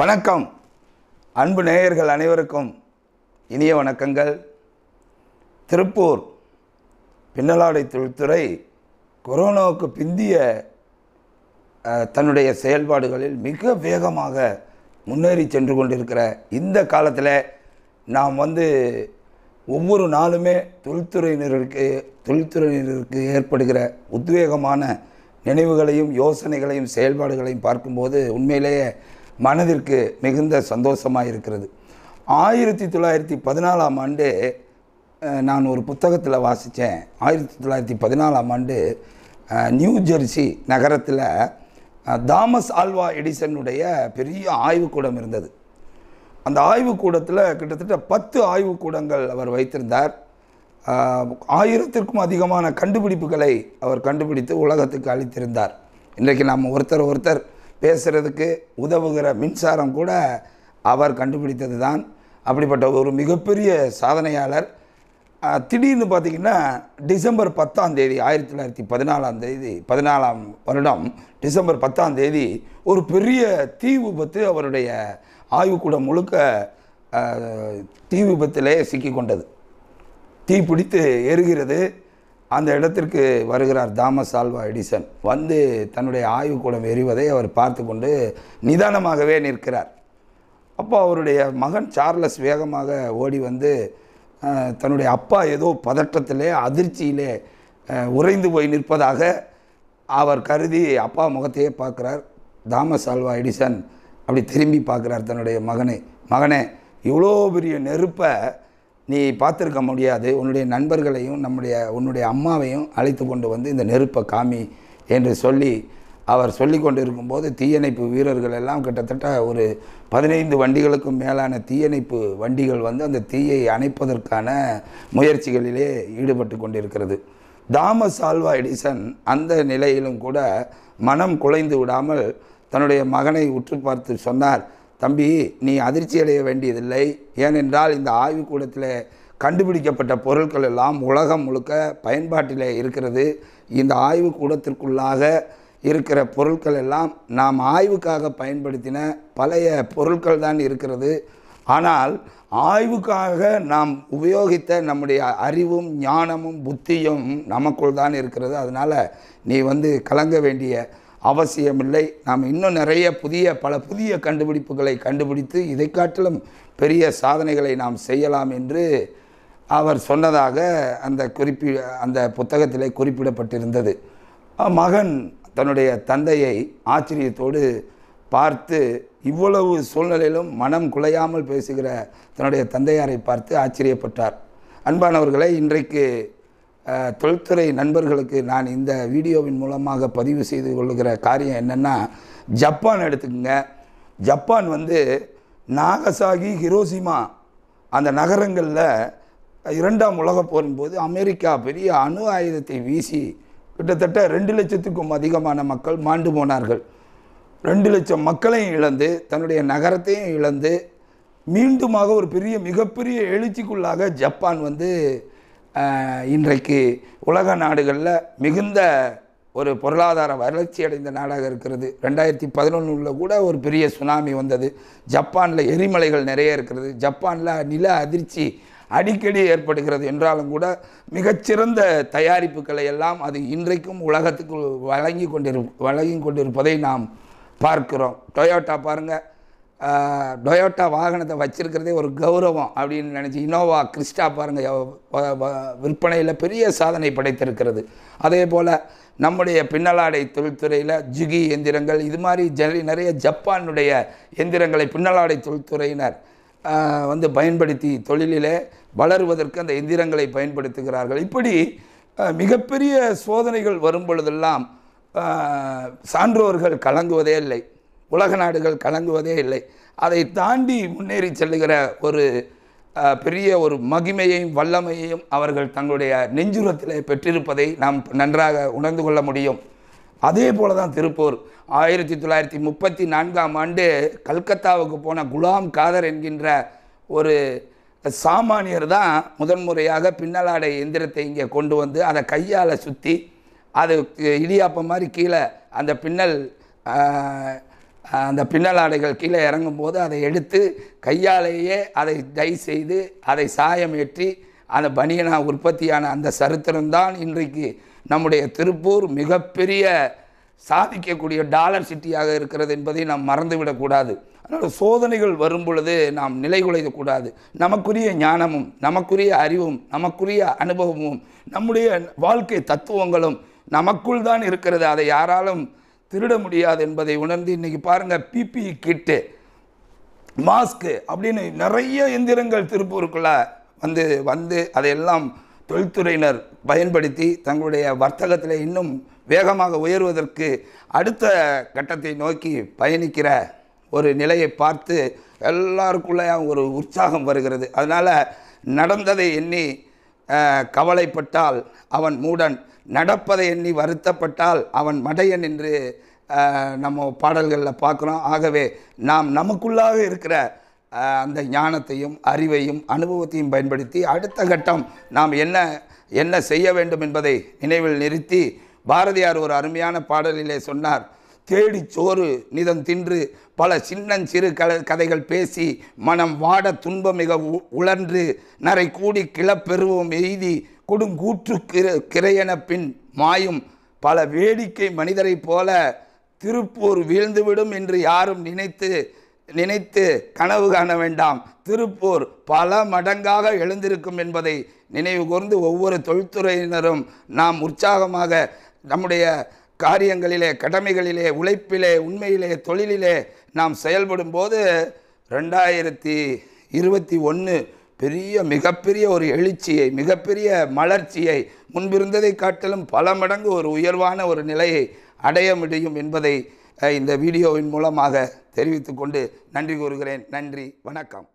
வணக்கம் அன்பு நேயர்கள் அனைவருக்கும் இனிய வணக்கங்கள் திருப்பூர் பின்னலாடை தொழில்துறை கொரோனாவுக்கு பிந்திய தன்னுடைய செயல்பாடுகளில் மிக வேகமாக முன்னேறி சென்று கொண்டிருக்கிற இந்த காலத்தில் நாம் வந்து ஒவ்வொரு நாளுமே தொழில்துறையினருக்கு தொழில்துறையினருக்கு ஏற்படுகிற உத்வேகமான நினைவுகளையும் யோசனைகளையும் செயல்பாடுகளையும் பார்க்கும்போது உண்மையிலேயே மனதிற்கு மிகுந்த சந்தோஷமாக இருக்கிறது ஆயிரத்தி தொள்ளாயிரத்தி பதினாலாம் ஆண்டு நான் ஒரு புத்தகத்தில் வாசித்தேன் ஆயிரத்தி தொள்ளாயிரத்தி பதினாலாம் ஆண்டு நியூ ஜெர்சி நகரத்தில் தாமஸ் ஆல்வா எடிசனுடைய பெரிய ஆய்வுக்கூடம் இருந்தது அந்த ஆய்வுக்கூடத்தில் கிட்டத்தட்ட பத்து ஆய்வுக்கூடங்கள் அவர் வைத்திருந்தார் ஆயிரத்திற்கும் அதிகமான கண்டுபிடிப்புகளை அவர் கண்டுபிடித்து உலகத்துக்கு அளித்திருந்தார் இன்றைக்கு நாம் ஒருத்தர் ஒருத்தர் பேசுகிறதுக்கு உதவுகிற மின்சாரம் கூட அவர் கண்டுபிடித்தது தான் அப்படிப்பட்ட ஒரு மிகப்பெரிய சாதனையாளர் திடீர்னு பார்த்திங்கன்னா டிசம்பர் பத்தாம் தேதி ஆயிரத்தி தொள்ளாயிரத்தி பதினாலாம் தேதி பதினாலாம் வருடம் டிசம்பர் பத்தாம் தேதி ஒரு பெரிய தீ விபத்து அவருடைய ஆய்வுக்கூடம் முழுக்க தீ விபத்திலே சிக்கிக்கொண்டது தீ பிடித்து எருகிறது அந்த இடத்திற்கு வருகிறார் தாமஸ் ஆல்வா எடிசன் வந்து தன்னுடைய ஆய்வுக்கூடம் எறிவதை அவர் பார்த்து கொண்டு நிதானமாகவே நிற்கிறார் அப்போ அவருடைய மகன் சார்லஸ் வேகமாக ஓடி வந்து தன்னுடைய அப்பா ஏதோ பதற்றத்திலே அதிர்ச்சியிலே உறைந்து போய் நிற்பதாக அவர் கருதி அப்பா முகத்தையே பார்க்குறார் தாமஸ் ஆல்வா எடிசன் அப்படி திரும்பி பார்க்குறார் தன்னுடைய மகனை மகனே இவ்வளோ பெரிய நெருப்பை நீ பார்த்துருக்க முடியாது உன்னுடைய நண்பர்களையும் நம்முடைய உன்னுடைய அம்மாவையும் அழைத்து கொண்டு வந்து இந்த நெருப்பை காமி என்று சொல்லி அவர் சொல்லி கொண்டு இருக்கும்போது தீயணைப்பு வீரர்கள் எல்லாம் கிட்டத்தட்ட ஒரு பதினைந்து வண்டிகளுக்கும் மேலான தீயணைப்பு வண்டிகள் வந்து அந்த தீயை அணைப்பதற்கான முயற்சிகளிலே ஈடுபட்டு கொண்டிருக்கிறது தாமஸ் ஆல்வா எடிசன் அந்த நிலையிலும் கூட மனம் குலைந்து விடாமல் தன்னுடைய மகனை உற்று பார்த்து சொன்னார் தம்பி நீ அதிர்ச்சி அடைய வேண்டியதில்லை ஏனென்றால் இந்த ஆய்வுக்கூடத்தில் கண்டுபிடிக்கப்பட்ட பொருட்கள் எல்லாம் உலகம் முழுக்க பயன்பாட்டில் இருக்கிறது இந்த ஆய்வுக்கூடத்திற்குள்ளாக இருக்கிற பொருட்கள் எல்லாம் நாம் ஆய்வுக்காக பயன்படுத்தின பழைய பொருட்கள் தான் இருக்கிறது ஆனால் ஆய்வுக்காக நாம் உபயோகித்த நம்முடைய அறிவும் ஞானமும் புத்தியும் நமக்குள் தான் இருக்கிறது அதனால் நீ வந்து கலங்க வேண்டிய அவசியமில்லை நாம் இன்னும் நிறைய புதிய பல புதிய கண்டுபிடிப்புகளை கண்டுபிடித்து இதை காட்டிலும் பெரிய சாதனைகளை நாம் செய்யலாம் என்று அவர் சொன்னதாக அந்த குறிப்பி அந்த புத்தகத்திலே குறிப்பிடப்பட்டிருந்தது மகன் தன்னுடைய தந்தையை ஆச்சரியத்தோடு பார்த்து இவ்வளவு சூழ்நிலையிலும் மனம் குலையாமல் பேசுகிற தன்னுடைய தந்தையாரை பார்த்து ஆச்சரியப்பட்டார் அன்பானவர்களை இன்றைக்கு தொழில்துறை நண்பர்களுக்கு நான் இந்த வீடியோவின் மூலமாக பதிவு செய்து கொள்ளுகிற காரியம் என்னென்னா ஜப்பான் எடுத்துக்கோங்க ஜப்பான் வந்து நாகசாகி ஹிரோசிமா அந்த நகரங்களில் இரண்டாம் உலகப் போரின் போது அமெரிக்கா பெரிய அணு ஆயுதத்தை வீசி கிட்டத்தட்ட ரெண்டு லட்சத்துக்கும் அதிகமான மக்கள் மாண்டு போனார்கள் ரெண்டு லட்சம் மக்களையும் இழந்து தன்னுடைய நகரத்தையும் இழந்து மீண்டுமாக ஒரு பெரிய மிகப்பெரிய எழுச்சிக்குள்ளாக ஜப்பான் வந்து இன்றைக்கு உலக நாடுகளில் மிகுந்த ஒரு பொருளாதார வளர்ச்சி அடைந்த நாடாக இருக்கிறது ரெண்டாயிரத்தி பதினொன்றில் கூட ஒரு பெரிய சுனாமி வந்தது ஜப்பானில் எரிமலைகள் நிறைய இருக்கிறது ஜப்பானில் நில அதிர்ச்சி அடிக்கடி ஏற்படுகிறது என்றாலும் கூட மிகச்சிறந்த தயாரிப்புகளை எல்லாம் அது இன்றைக்கும் உலகத்துக்கு வழங்கி கொண்டிரு வழங்கி கொண்டிருப்பதை நாம் பார்க்கிறோம் டொயோட்டா பாருங்கள் டொயோட்டா வாகனத்தை வச்சுருக்கிறதே ஒரு கௌரவம் அப்படின்னு நினச்சி இனோவா கிறிஸ்டா பாருங்கள் விற்பனையில் பெரிய சாதனை படைத்திருக்கிறது அதே போல் நம்முடைய பின்னலாடை தொழில்துறையில் ஜுகி எந்திரங்கள் இது மாதிரி ஜ நிறைய ஜப்பானுடைய எந்திரங்களை பின்னலாடை தொழில்துறையினர் வந்து பயன்படுத்தி தொழிலிலே வளருவதற்கு அந்த எந்திரங்களை பயன்படுத்துகிறார்கள் இப்படி மிகப்பெரிய சோதனைகள் வரும் பொழுதெல்லாம் சான்றோர்கள் கலங்குவதே இல்லை உலக நாடுகள் கலங்குவதே இல்லை அதை தாண்டி முன்னேறி செல்லுகிற ஒரு பெரிய ஒரு மகிமையையும் வல்லமையையும் அவர்கள் தங்களுடைய நெஞ்சுரத்தில் பெற்றிருப்பதை நாம் நன்றாக உணர்ந்து கொள்ள முடியும் அதே போல தான் திருப்பூர் ஆயிரத்தி தொள்ளாயிரத்தி முப்பத்தி நான்காம் ஆண்டு கல்கத்தாவுக்கு போன குலாம் காதர் என்கின்ற ஒரு சாமானியர் தான் முதன்முறையாக பின்னலாடை எந்திரத்தை இங்கே கொண்டு வந்து அதை கையால் சுற்றி அது இடியாப்ப மாதிரி கீழே அந்த பின்னல் அந்த பின்னலாடைகள் கீழே இறங்கும் போது அதை எடுத்து கையாலேயே அதை தை செய்து அதை சாயம் ஏற்றி அந்த பனியனா உற்பத்தியான அந்த சரித்திரம்தான் இன்றைக்கு நம்முடைய திருப்பூர் மிகப்பெரிய சாதிக்கக்கூடிய டாலர் சிட்டியாக இருக்கிறது என்பதை நாம் மறந்துவிடக்கூடாது அதனால் சோதனைகள் வரும் பொழுது நாம் நிலைகுலையக்கூடாது நமக்குரிய ஞானமும் நமக்குரிய அறிவும் நமக்குரிய அனுபவமும் நம்முடைய வாழ்க்கை தத்துவங்களும் நமக்குள் தான் இருக்கிறது அதை யாராலும் திருட முடியாது என்பதை உணர்ந்து இன்றைக்கி பாருங்கள் பிபிஇ கிட்டு மாஸ்க்கு e அப்படின்னு நிறைய எந்திரங்கள் திருப்பூருக்குள்ளே வந்து வந்து அதையெல்லாம் தொழில்துறையினர் பயன்படுத்தி தங்களுடைய வர்த்தகத்தில் இன்னும் வேகமாக உயர்வதற்கு அடுத்த கட்டத்தை நோக்கி பயணிக்கிற ஒரு நிலையை பார்த்து எல்லாருக்குள்ளேயும் ஒரு உற்சாகம் வருகிறது அதனால் நடந்ததை எண்ணி கவலைப்பட்டால் அவன் மூடன் நடப்பதை எண்ணி வருத்தப்பட்டால் அவன் மடையன் என்று நம்ம பாடல்களில் பார்க்குறோம் ஆகவே நாம் நமக்குள்ளாக இருக்கிற அந்த ஞானத்தையும் அறிவையும் அனுபவத்தையும் பயன்படுத்தி அடுத்த கட்டம் நாம் என்ன என்ன செய்ய வேண்டும் என்பதை நினைவில் நிறுத்தி பாரதியார் ஒரு அருமையான பாடலிலே சொன்னார் தேடி சோறு நிதம் தின்று பல சின்னஞ்சிறு கல கதைகள் பேசி மனம் வாட துன்பம் மிக உ உழன்று நரை கூடி கிளப்பெருவோம் எய்தி கொடுங்கூற்று கிர கிரையன பின் மாயும் பல வேடிக்கை மனிதரைப் போல திருப்பூர் வீழ்ந்துவிடும் என்று யாரும் நினைத்து நினைத்து கனவு காண வேண்டாம் திருப்பூர் பல மடங்காக எழுந்திருக்கும் என்பதை நினைவு கூர்ந்து ஒவ்வொரு தொழில்துறையினரும் நாம் உற்சாகமாக நம்முடைய காரியங்களிலே கடமைகளிலே உழைப்பிலே உண்மையிலே தொழிலிலே நாம் செயல்படும் போது ரெண்டாயிரத்தி இருபத்தி ஒன்று பெரிய மிகப்பெரிய ஒரு எழுச்சியை மிகப்பெரிய மலர்ச்சியை முன்பிருந்ததை காட்டிலும் பல மடங்கு ஒரு உயர்வான ஒரு நிலையை அடைய முடியும் என்பதை இந்த வீடியோவின் மூலமாக தெரிவித்துக்கொண்டு நன்றி கூறுகிறேன் நன்றி வணக்கம்